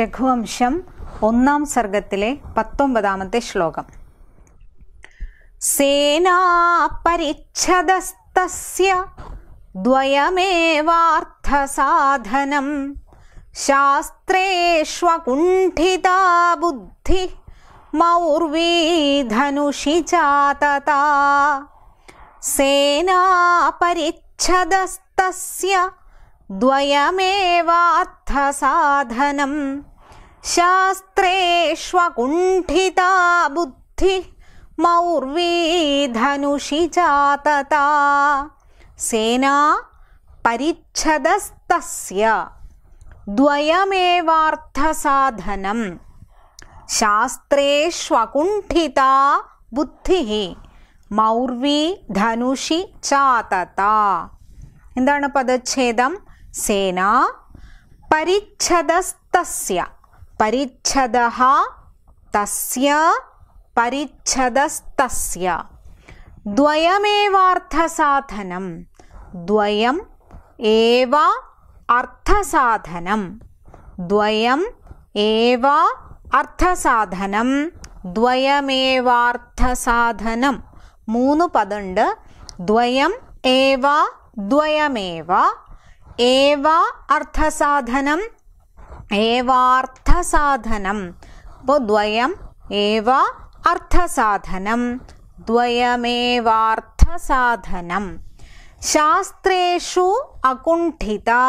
രഘുവംശം ഒന്നാം സർഗത്തിലെ പത്തൊമ്പതാമത്തെ ശ്ലോകം സേനാപരിച്ഛദസ്തസ്യ ദ്വയമേവാർത്ഥസാധനം ശാസ്ത്രേഷ്വകുണ്ഠിതാ ബുദ്ധി മൗർവീധനുഷി ചാതതാ സേനാപരിച്ഛദസ്തസ്യ द्वयमेवार्थसाधनम् शास्त्रेष्वकुण्ठिता बुद्धि मौर्वी धनुषि चातता सेना परिच्छदस्तस्य द्वयमेवार्थसाधनं शास्त्रेष्वकुण्ठिता ബുദ്ധിഃ मौर्वी धनुषि ചാതത എന്താണ് പദച്ഛേദം സേന പരിച്ഛദസ്തസ്യ परिच्छदः तस्य परिच्छदस्तस्य द्वयमेवार्थसाधनं द्वयम् एव अर्थसाधनं द्वयम् एव अर्थसाधनं द्वयमेवार्थसाधनं मूनु पदण्ड् एव द्वयमेव एव अर्थसाधनं एवार्थसाधनं द्वयम् एव अर्थसाधनं द्वयमेवार्थसाधनं शास्त्रेषु अकुण्ठिता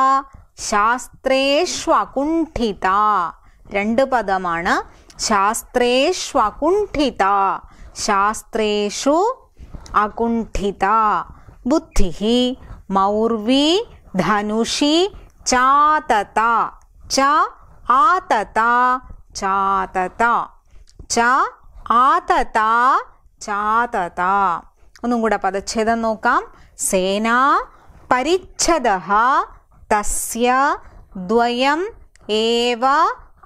शास्त्रेष्वकुण्ठिता रण्डुपदमाण शास्त्रेष्वकुण्ठिता शास्त्रेषु अकुण्ठिता बुद्धिः मौर्वी धनुषि चातता च आतता चात च आतता चातता अनुगुडपदच्छेदं नौकां सेना परिच्छदह तस्य द्वयं एव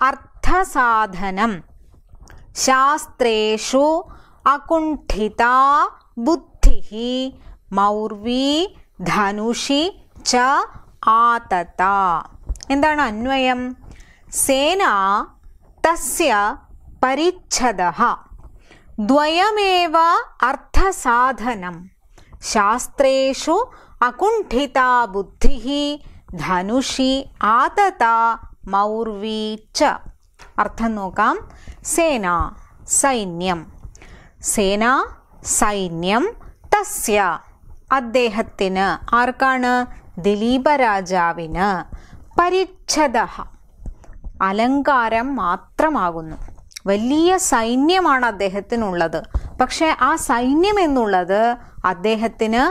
अर्थसाधनं शास्त्रेषु अकुंठिता बुद्धिः मौर्वी धनुषि च आतता എന്താണ് അന്വയം സേന തസ്യ പരിച്ഛദ ദ്വയമേവ അർത്ഥസാധനം ശാസ്ത്രേഷു അകുണ്ഠിതാ ബുദ്ധി ധനുഷി ആതത മൗർവീ ച അർത്ഥം നോക്കാം സേന സൈന്യം സേന സൈന്യം തസ്യ അദ്ദേഹത്തിന് ആർക്കാണ് ദിലീപ രാജാവിന് പരിച്ഛദ അലങ്കാരം മാത്രമാകുന്നു വലിയ സൈന്യമാണ് അദ്ദേഹത്തിനുള്ളത് പക്ഷേ ആ സൈന്യം എന്നുള്ളത് അദ്ദേഹത്തിന്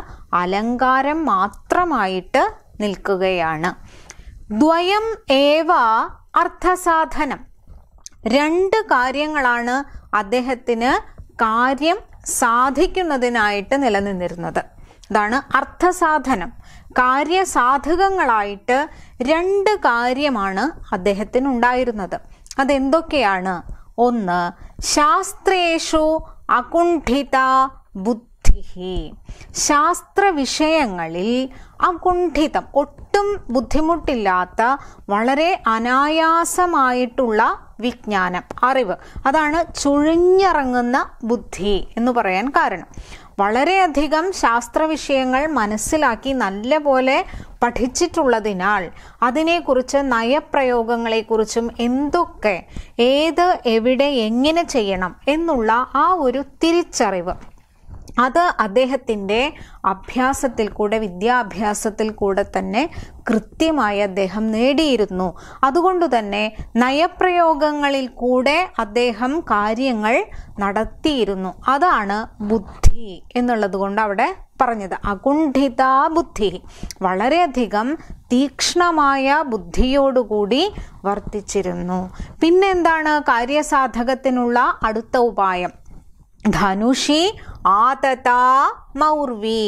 അലങ്കാരം മാത്രമായിട്ട് നിൽക്കുകയാണ് ദ്വയം ഏവ അർത്ഥസാധനം രണ്ട് കാര്യങ്ങളാണ് അദ്ദേഹത്തിന് കാര്യം സാധിക്കുന്നതിനായിട്ട് നിലനിന്നിരുന്നത് ഇതാണ് അർത്ഥസാധനം കാര്യസാധകങ്ങളായിട്ട് രണ്ട് കാര്യമാണ് അദ്ദേഹത്തിന് ഉണ്ടായിരുന്നത് അതെന്തൊക്കെയാണ് ഒന്ന് ശാസ്ത്രേഷു അകുണ്ഠിത ബുദ്ധിഹി ശാസ്ത്ര വിഷയങ്ങളിൽ അകുണ്ഠിതം ഒട്ടും ബുദ്ധിമുട്ടില്ലാത്ത വളരെ അനായാസമായിട്ടുള്ള വിജ്ഞാനം അറിവ് അതാണ് ചുഴിഞ്ഞിറങ്ങുന്ന ബുദ്ധി എന്ന് പറയാൻ കാരണം വളരെയധികം ശാസ്ത്ര വിഷയങ്ങൾ മനസ്സിലാക്കി നല്ലപോലെ പഠിച്ചിട്ടുള്ളതിനാൽ അതിനെക്കുറിച്ച് നയപ്രയോഗങ്ങളെക്കുറിച്ചും എന്തൊക്കെ ഏത് എവിടെ എങ്ങനെ ചെയ്യണം എന്നുള്ള ആ ഒരു തിരിച്ചറിവ് അത് അദ്ദേഹത്തിൻ്റെ അഭ്യാസത്തിൽ കൂടെ വിദ്യാഭ്യാസത്തിൽ കൂടെ തന്നെ കൃത്യമായി അദ്ദേഹം നേടിയിരുന്നു അതുകൊണ്ട് തന്നെ നയപ്രയോഗങ്ങളിൽ കൂടെ അദ്ദേഹം കാര്യങ്ങൾ നടത്തിയിരുന്നു അതാണ് ബുദ്ധി എന്നുള്ളത് കൊണ്ട് അവിടെ പറഞ്ഞത് അകുണ്ഠിത ബുദ്ധി വളരെയധികം തീക്ഷ്ണമായ ബുദ്ധിയോടുകൂടി വർത്തിച്ചിരുന്നു പിന്നെന്താണ് കാര്യസാധകത്തിനുള്ള അടുത്ത ഉപായം ധനുഷി ആതതാ മൗർവി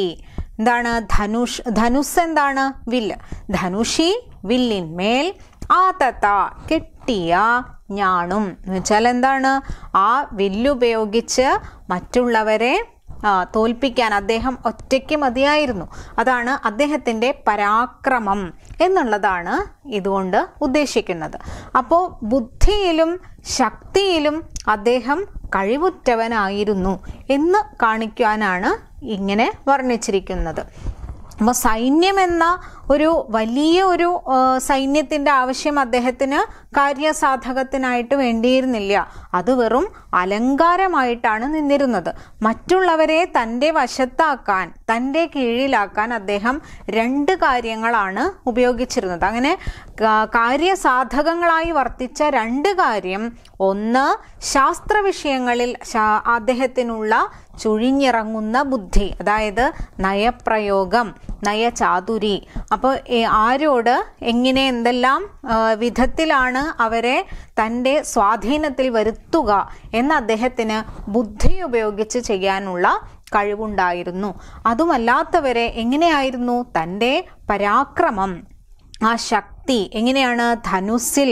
എന്താണ് ധനുഷ് ധനുസ് എന്താണ് വില്ല് ധനുഷി വില്ലിന്മേൽ ആതത കെട്ടിയ ഞാണും എന്ന് വെച്ചാൽ എന്താണ് ആ വില്ലുപയോഗിച്ച് മറ്റുള്ളവരെ തോൽപ്പിക്കാൻ അദ്ദേഹം ഒറ്റയ്ക്ക് മതിയായിരുന്നു അതാണ് അദ്ദേഹത്തിൻ്റെ പരാക്രമം എന്നുള്ളതാണ് ഇതുകൊണ്ട് ഉദ്ദേശിക്കുന്നത് അപ്പോൾ ബുദ്ധിയിലും ശക്തിയിലും അദ്ദേഹം കഴിവുറ്റവനായിരുന്നു എന്ന് കാണിക്കാനാണ് ഇങ്ങനെ വർണ്ണിച്ചിരിക്കുന്നത് അപ്പോൾ സൈന്യമെന്ന ഒരു വലിയ ഒരു സൈന്യത്തിൻ്റെ ആവശ്യം അദ്ദേഹത്തിന് കാര്യസാധകത്തിനായിട്ട് വേണ്ടിയിരുന്നില്ല അത് വെറും അലങ്കാരമായിട്ടാണ് നിന്നിരുന്നത് മറ്റുള്ളവരെ തൻ്റെ വശത്താക്കാൻ തൻ്റെ കീഴിലാക്കാൻ അദ്ദേഹം രണ്ട് കാര്യങ്ങളാണ് ഉപയോഗിച്ചിരുന്നത് അങ്ങനെ കാര്യസാധകങ്ങളായി വർത്തിച്ച രണ്ട് കാര്യം ഒന്ന് ശാസ്ത്ര വിഷയങ്ങളിൽ അദ്ദേഹത്തിനുള്ള ചുഴിഞ്ഞിറങ്ങുന്ന ബുദ്ധി അതായത് നയപ്രയോഗം നയചാതുരി അപ്പോൾ ആരോട് എങ്ങനെ എന്തെല്ലാം വിധത്തിലാണ് അവരെ തൻ്റെ സ്വാധീനത്തിൽ വരുത്തുക എന്ന് അദ്ദേഹത്തിന് ബുദ്ധി ഉപയോഗിച്ച് ചെയ്യാനുള്ള കഴിവുണ്ടായിരുന്നു അതുമല്ലാത്തവരെ എങ്ങനെയായിരുന്നു തൻ്റെ പരാക്രമം ആ ശക്തി കത്തി എങ്ങനെയാണ് ധനുസിൽ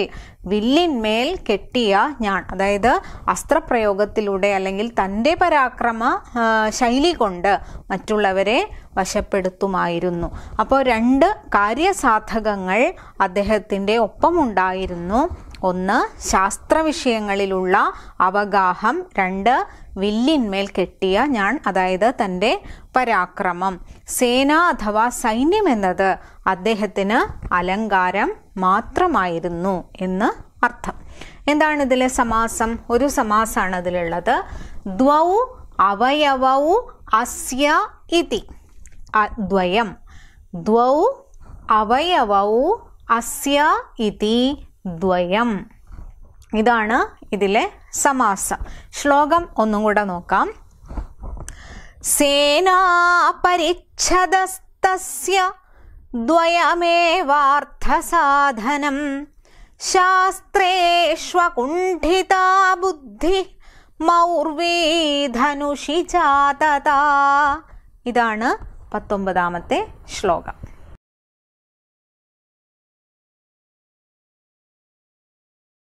വില്ലിന്മേൽ കെട്ടിയ ഞാൻ അതായത് അസ്ത്രപ്രയോഗത്തിലൂടെ അല്ലെങ്കിൽ തൻ്റെ പരാക്രമ ശൈലി കൊണ്ട് മറ്റുള്ളവരെ വശപ്പെടുത്തുമായിരുന്നു അപ്പോൾ രണ്ട് കാര്യസാധകങ്ങൾ അദ്ദേഹത്തിൻ്റെ ഒപ്പമുണ്ടായിരുന്നു ഒന്ന് ശാസ്ത്ര വിഷയങ്ങളിലുള്ള അവഗാഹം രണ്ട് വില്ലിന്മേൽ കെട്ടിയ ഞാൻ അതായത് തൻ്റെ പരാക്രമം സേന അഥവാ സൈന്യം എന്നത് അദ്ദേഹത്തിന് അലങ്കാരം മാത്രമായിരുന്നു എന്ന് അർത്ഥം എന്താണ് ഇതിലെ സമാസം ഒരു സമാസമാണ് ഇതിലുള്ളത് ദ്വൗ അവയവൗ അസ്യ ഇതി ദ്വയം ദ്വൗ അവയവൗ അസ്യ ഇതി ദ്വയം ഇതാണ് ഇതിലെ സമാസം ശ്ലോകം ഒന്നും കൂടെ നോക്കാം സേനാപരിച്ഛദസ്തസ്യ ദ്വയമേവാർത്ഥസാധനം ശാസ്ത്രേഷ്വകുണ്ഠിതാ ബുദ്ധി മൗർവീധനുഷി ചാതത ഇതാണ് പത്തൊമ്പതാമത്തെ ശ്ലോകം